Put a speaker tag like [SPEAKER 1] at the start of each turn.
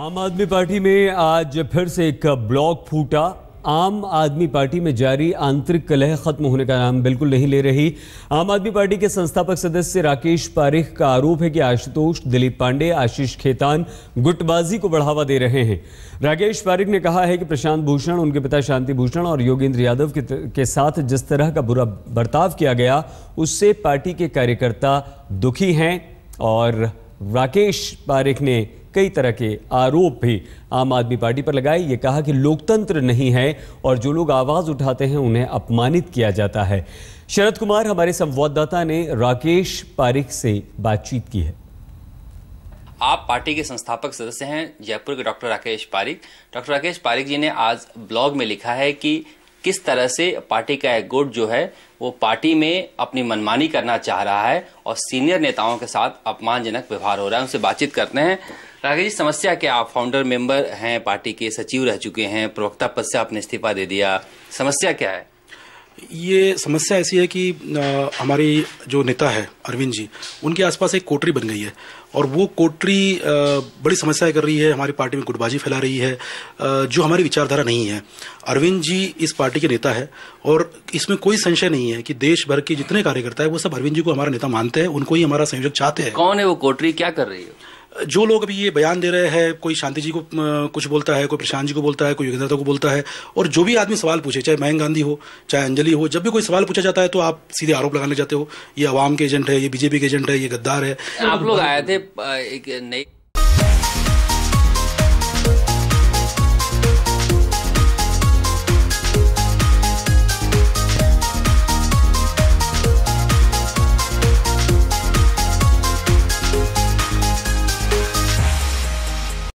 [SPEAKER 1] आम आदमी पार्टी में आज फिर से एक ब्लॉक फूटा आम आदमी पार्टी में जारी आंतरिक कलह खत्म होने का नाम बिल्कुल नहीं ले रही आम आदमी पार्टी के संस्थापक सदस्य राकेश पारेख का आरोप है कि आशुतोष दिलीप पांडे आशीष खेतान गुटबाजी को बढ़ावा दे रहे हैं राकेश पारेख ने कहा है कि प्रशांत भूषण उनके पिता शांति भूषण और योगेंद्र यादव के, के साथ जिस तरह का बुरा बर्ताव किया गया उससे पार्टी के कार्यकर्ता दुखी हैं और राकेश पारेख ने कई तरह के आरोप भी आम आदमी पार्टी पर लगाए ये कहा कि लोकतंत्र नहीं है और जो लोग आवाज़ उठाते हैं उन्हें अपमानित किया जाता है शरद कुमार हमारे संवाददाता ने राकेश पारिक से बातचीत की है
[SPEAKER 2] आप पार्टी के संस्थापक सदस्य हैं जयपुर के डॉक्टर राकेश पारिक डॉक्टर राकेश पारिक जी ने आज ब्लॉग में लिखा है कि किस तरह से पार्टी का एक गुट जो है वो पार्टी में अपनी मनमानी करना चाह रहा है और सीनियर नेताओं के साथ अपमानजनक व्यवहार हो रहा है उनसे बातचीत करते हैं राकेश जी समस्या क्या आप फाउंडर मेंबर हैं पार्टी के सचिव रह चुके हैं प्रवक्ता पद से आपने इस्तीफा दे दिया समस्या क्या है
[SPEAKER 3] ये समस्या ऐसी है कि हमारी जो नेता है अरविंद जी उनके आसपास एक कोटरी बन गई है और वो कोटरी बड़ी समस्याएं कर रही है हमारी पार्टी में गुटबाजी फैला रही है जो हमारी विचारधारा नहीं है अरविंद जी इस पार्टी के नेता है और इसमें कोई संशय नहीं है कि देश भर के जितने कार्यकर्ता है वो सब अरविंद जी को हमारा नेता मानते हैं उनको ही हमारा संयोजक चाहते हैं
[SPEAKER 2] कौन है वो कोटरी क्या कर रही है
[SPEAKER 3] जो लोग अभी ये बयान दे रहे हैं कोई शांति जी को कुछ बोलता है कोई प्रशांत जी को बोलता है कोई योगेंद्र को बोलता है और जो भी आदमी सवाल पूछे चाहे मयंक गांधी हो चाहे अंजलि हो जब भी कोई सवाल पूछा जाता है तो आप सीधे आरोप लगाने जाते हो ये आवाम के एजेंट है ये बीजेपी के एजेंट है ये गद्दार है
[SPEAKER 2] आप लोग आए थे एक नई